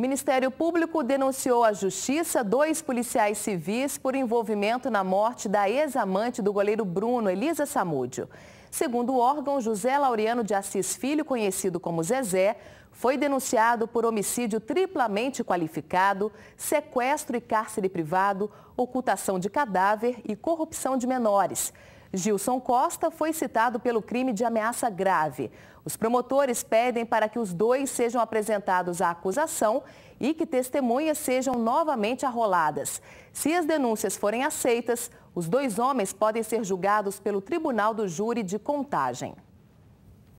O Ministério Público denunciou à Justiça dois policiais civis por envolvimento na morte da ex-amante do goleiro Bruno, Elisa Samúdio. Segundo o órgão, José Laureano de Assis Filho, conhecido como Zezé, foi denunciado por homicídio triplamente qualificado, sequestro e cárcere privado, ocultação de cadáver e corrupção de menores. Gilson Costa foi citado pelo crime de ameaça grave. Os promotores pedem para que os dois sejam apresentados à acusação e que testemunhas sejam novamente arroladas. Se as denúncias forem aceitas, os dois homens podem ser julgados pelo Tribunal do Júri de Contagem.